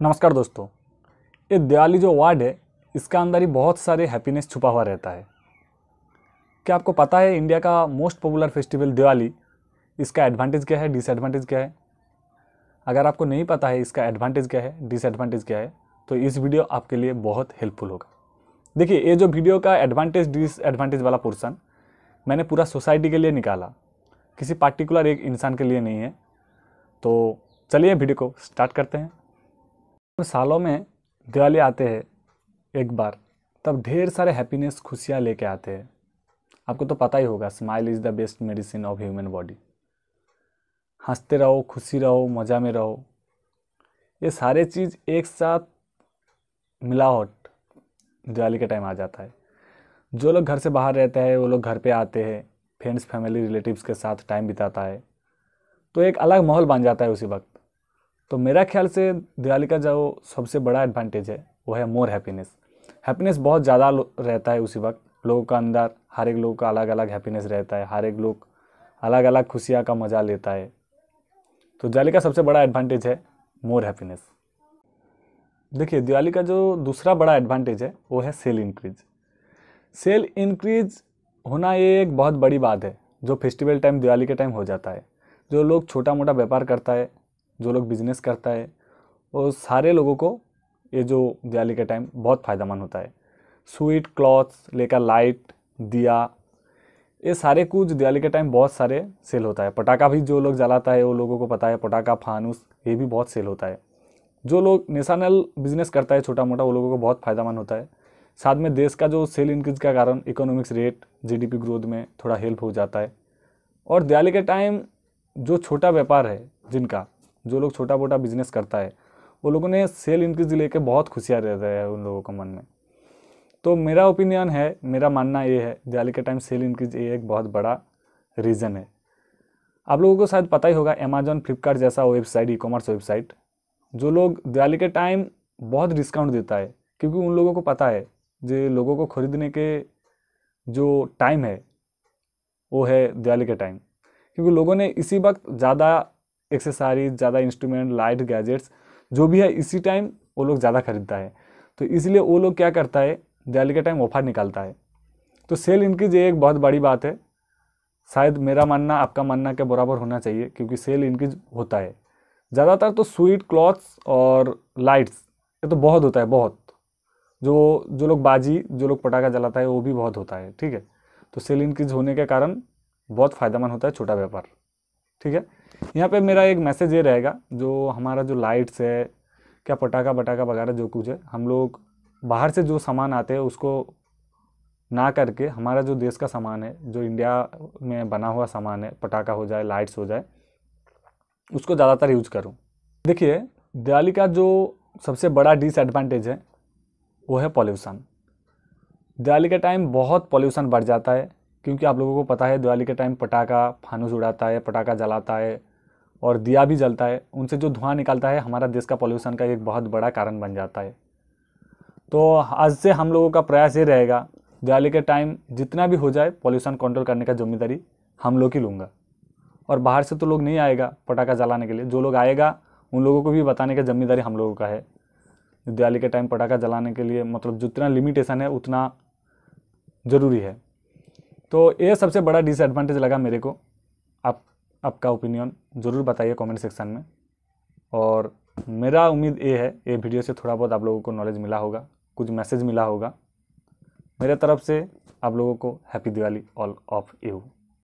नमस्कार दोस्तों ये दिवाली जो वार्ड है इसका अंदर ही बहुत सारे हैप्पीनेस छुपा हुआ रहता है क्या आपको पता है इंडिया का मोस्ट पॉपुलर फेस्टिवल दिवाली इसका एडवांटेज क्या है डिसएडवांटेज क्या है अगर आपको नहीं पता है इसका एडवांटेज क्या है डिसएडवांटेज क्या है तो इस वीडियो आपके लिए बहुत हेल्पफुल होगा देखिए ये जो वीडियो का एडवांटेज डिसएडवांटेज वाला पोर्सन मैंने पूरा सोसाइटी के लिए निकाला किसी पार्टिकुलर एक इंसान के लिए नहीं है तो चलिए वीडियो को स्टार्ट करते हैं उसमें सालों में दिवाली आते हैं एक बार तब ढेर सारे हैप्पीनेस खुशियाँ लेके आते हैं आपको तो पता ही होगा smile is the best medicine of human body हंसते रहो खुशी रहो मज़ा में रहो ये सारे चीज़ एक साथ मिलावट दिवाली के टाइम आ जाता है जो लोग घर से बाहर रहते हैं वो लोग घर पे आते हैं फ्रेंड्स फैमिली रिलेटिव्स के साथ टाइम बिताता है तो एक अलग माहौल बन जाता है उसी वक्त तो मेरा ख्याल से दिवाली का जो सबसे बड़ा एडवांटेज है वो है मोर हैप्पीनेस हैप्पीनेस बहुत ज़्यादा रहता है उसी वक्त लोगों का अंदर हर एक लोग का अलग अलग हैप्पीनेस रहता है हर एक लोग अलग अलग खुशियाँ का मज़ा लेता है तो दिवाली का सबसे बड़ा एडवांटेज है मोर हैप्पीनेस देखिए दिवाली का जो दूसरा बड़ा एडवांटेज है वो है सेल इंक्रीज सेल इंक्रीज होना ये एक बहुत बड़ी बात है जो फेस्टिवल टाइम दिवाली के टाइम हो जाता है जो लोग छोटा मोटा व्यापार करता है जो लोग बिजनेस करता है और सारे लोगों को ये जो दिवाली का टाइम बहुत फ़ायदेमंद होता है स्वीट क्लॉथ्स लेकर लाइट दिया ये सारे कुछ दिवाली के टाइम बहुत सारे सेल होता है पटाखा भी जो लोग जलाता है वो लोगों को पता है पटाखा फानूस ये भी बहुत सेल होता है जो लोग नेशनल बिजनेस करता है छोटा मोटा वो लोगों को बहुत फ़ायदेमंद होता है साथ में देश का जो सेल इंक्रीज का कारण इकोनॉमिक्स रेट जीडीपी ग्रोथ में थोड़ा हेल्प हो जाता है और दिवाली के टाइम जो छोटा व्यापार है जिनका जो लोग छोटा मोटा बिजनेस करता है वो लोगों ने सेल इंक्रीज लेके बहुत खुशियाँ रह रहे है उन लोगों के मन में तो मेरा ओपिनियन है मेरा मानना ये है दिवाली के टाइम सेल इंक्रीज ये एक बहुत बड़ा रीज़न है आप लोगों को शायद पता ही होगा अमेजोन फ्लिपकार्ट जैसा वेबसाइट ई कॉमर्स वेबसाइट जो लोग दिवाली के टाइम बहुत डिस्काउंट देता है क्योंकि उन लोगों को पता है जो लोगों को ख़रीदने के जो टाइम है वो है दिवाली के टाइम क्योंकि लोगों ने इसी वक्त ज़्यादा एक्सेसरीज ज़्यादा इंस्ट्रूमेंट लाइट गैजेट्स जो भी है इसी टाइम वो लोग ज़्यादा खरीदता है तो इसलिए वो लोग क्या करता है दिवाली के टाइम ऑफर निकालता है तो सेल इंक्रीज ये एक बहुत बड़ी बात है शायद मेरा मानना आपका मानना के बराबर होना चाहिए क्योंकि सेल इंक्रीज होता है ज़्यादातर तो स्वीट क्लॉथ्स और लाइट्स ये तो बहुत होता है बहुत जो जो लोग बाजी जो लोग पटाखा जलाता है वो भी बहुत होता है ठीक है तो सेल इंक्रीज होने के कारण बहुत फ़ायदेमंद होता है छोटा व्यापार ठीक है यहाँ पे मेरा एक मैसेज ये रहेगा जो हमारा जो लाइट्स है क्या पटाखा पटाखा वगैरह जो कुछ है हम लोग बाहर से जो सामान आते हैं उसको ना करके हमारा जो देश का सामान है जो इंडिया में बना हुआ सामान है पटाखा हो जाए लाइट्स हो जाए उसको ज़्यादातर यूज करूँ देखिए दिवाली का जो सबसे बड़ा डिसएडवांटेज है वो है पॉल्यूशन दिवाली का टाइम बहुत पॉल्यूशन बढ़ जाता है क्योंकि आप लोगों को पता है दिवाली के टाइम पटाखा फानूस उड़ाता है पटाखा जलाता है और दिया भी जलता है उनसे जो धुआं निकलता है हमारा देश का पॉल्यूशन का एक बहुत बड़ा कारण बन जाता है तो आज से हम लोगों का प्रयास ये रहेगा दिवाली के टाइम जितना भी हो जाए पॉल्यूशन कंट्रोल करने का जिम्मेदारी हम लोग ही लूँगा और बाहर से तो लोग नहीं आएगा पटाखा जलाने के लिए जो लोग आएगा उन लोगों को भी बताने का जिम्मेदारी हम लोगों का है दिवाली के टाइम पटाखा जलाने के लिए मतलब जितना लिमिटेशन है उतना ज़रूरी है तो ये सबसे बड़ा डिसएडवांटेज लगा मेरे को आप आपका ओपिनियन ज़रूर बताइए कमेंट सेक्शन में और मेरा उम्मीद ये है ये वीडियो से थोड़ा बहुत आप लोगों को नॉलेज मिला होगा कुछ मैसेज मिला होगा मेरे तरफ से आप लोगों को happy Diwali all of you